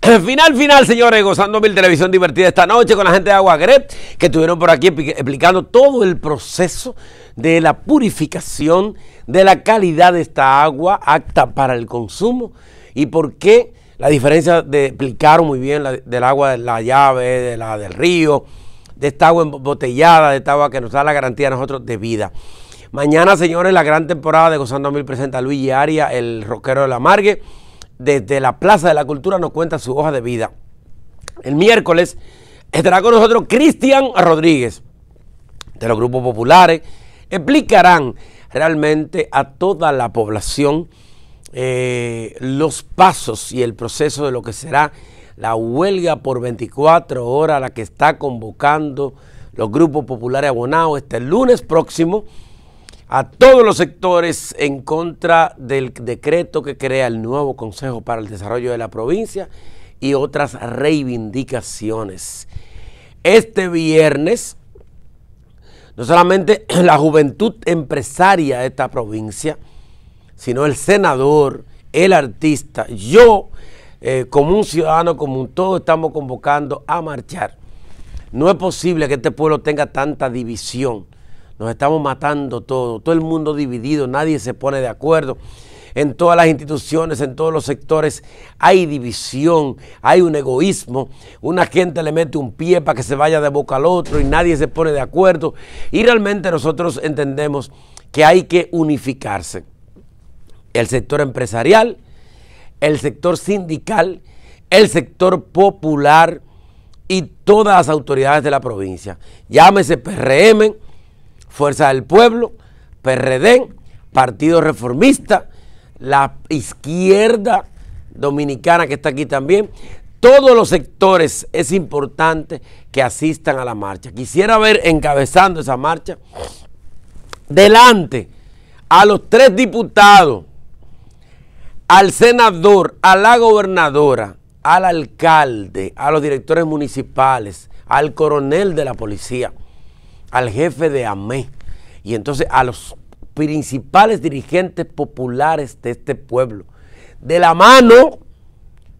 Final, final, señores, gozando mil televisión divertida esta noche con la gente de Aguagret, que estuvieron por aquí explicando todo el proceso de la purificación de la calidad de esta agua apta para el consumo y por qué la diferencia de explicaron muy bien la, del agua de la llave, de la del río, de esta agua embotellada, de esta agua que nos da la garantía a nosotros de vida. Mañana, señores, la gran temporada de Gozando Mil presenta a Luigi Arias, el rockero de la Margue desde la Plaza de la Cultura nos cuenta su hoja de vida. El miércoles estará con nosotros Cristian Rodríguez de los grupos populares. Explicarán realmente a toda la población eh, los pasos y el proceso de lo que será la huelga por 24 horas a la que está convocando los grupos populares abonados este lunes próximo a todos los sectores en contra del decreto que crea el nuevo Consejo para el Desarrollo de la Provincia y otras reivindicaciones. Este viernes, no solamente la juventud empresaria de esta provincia, sino el senador, el artista, yo eh, como un ciudadano común, todos estamos convocando a marchar. No es posible que este pueblo tenga tanta división nos estamos matando todo, todo el mundo dividido, nadie se pone de acuerdo. En todas las instituciones, en todos los sectores hay división, hay un egoísmo. Una gente le mete un pie para que se vaya de boca al otro y nadie se pone de acuerdo. Y realmente nosotros entendemos que hay que unificarse. El sector empresarial, el sector sindical, el sector popular y todas las autoridades de la provincia. Llámese PRM, Fuerza del Pueblo, PRD, Partido Reformista, la izquierda dominicana que está aquí también. Todos los sectores es importante que asistan a la marcha. Quisiera ver encabezando esa marcha delante a los tres diputados, al senador, a la gobernadora, al alcalde, a los directores municipales, al coronel de la policía al jefe de AME y entonces a los principales dirigentes populares de este pueblo, de la mano,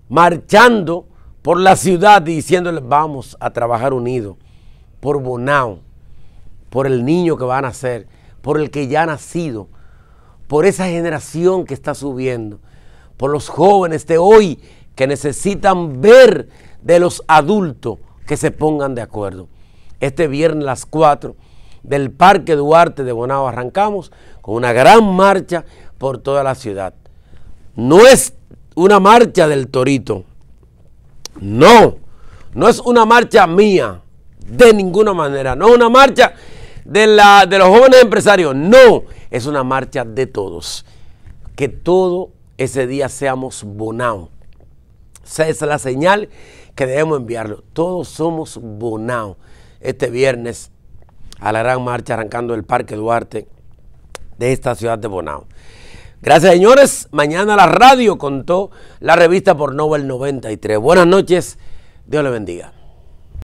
marchando por la ciudad diciéndoles vamos a trabajar unidos por Bonao, por el niño que va a nacer, por el que ya ha nacido, por esa generación que está subiendo, por los jóvenes de hoy que necesitan ver de los adultos que se pongan de acuerdo. Este viernes a las 4 del Parque Duarte de Bonao arrancamos con una gran marcha por toda la ciudad. No es una marcha del torito. No, no es una marcha mía, de ninguna manera. No es una marcha de, la, de los jóvenes empresarios, no, es una marcha de todos. Que todo ese día seamos Bonao. Esa es la señal que debemos enviarlo. Todos somos Bonao este viernes a la gran marcha arrancando el Parque Duarte de esta ciudad de Bonao. Gracias señores, mañana la radio contó la revista por Nobel 93. Buenas noches, Dios le bendiga.